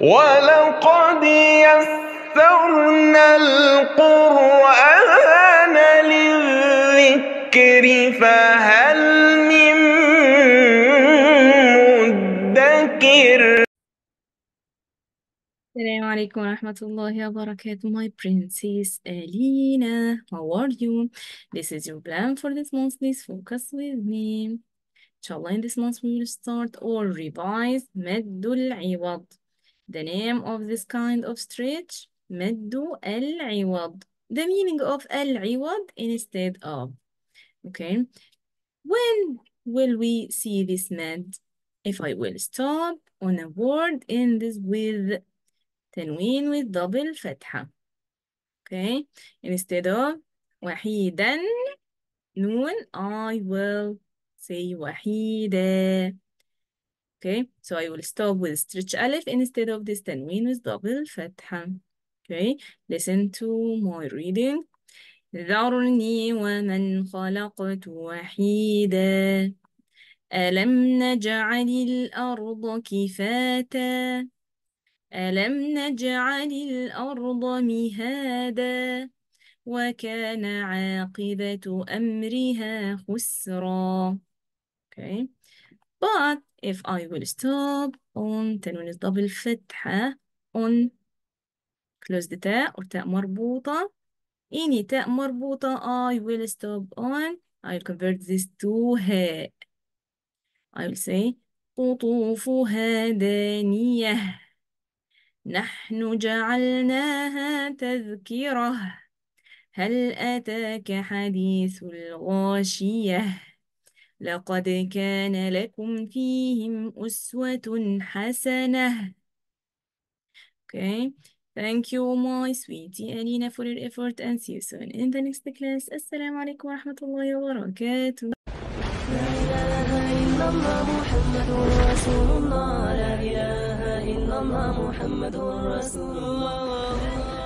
ولقد يسرنا القرآن للذكر فهل من مدكر السلام عليكم ورحمة الله وبركاته my princess Alina how are you this is your plan for this month please focus with me إن شاء الله in this month we will start or revise مد العوض The name of this kind of stretch, al العوض. The meaning of العوض instead of. Okay. When will we see this med If I will stop on a word ends with تنوين with double Fatha. Okay. Instead of وحيدا noon, I will say وحيدا. Okay, so I will stop with stretch alif instead of this tanween with double fatha. Okay, listen to my reading. ذرني ومن خلقت وحيدا ألم نجعل الأرض كفاتا ألم نجعل الأرض مهادا وكان عاقبة أمرها خسرا okay. But if I will stop on تنوين الضبل فتحة on close the تاء or تاء مربوطة any تاء مربوطة I will stop on I will convert this to هاء I will say قطوفها دانية نحن جعلناها تذكرة هل أتاك حديث الغاشية لقد كان لكم فيهم أسوة حسنة Okay. Thank you, my sweetie Alina, for your effort and see you soon in the next class. السلام عليكم ورحمة الله وبركاته. لا إله إلا الله محمد رسول الله لا إله إلا الله محمد رسول الله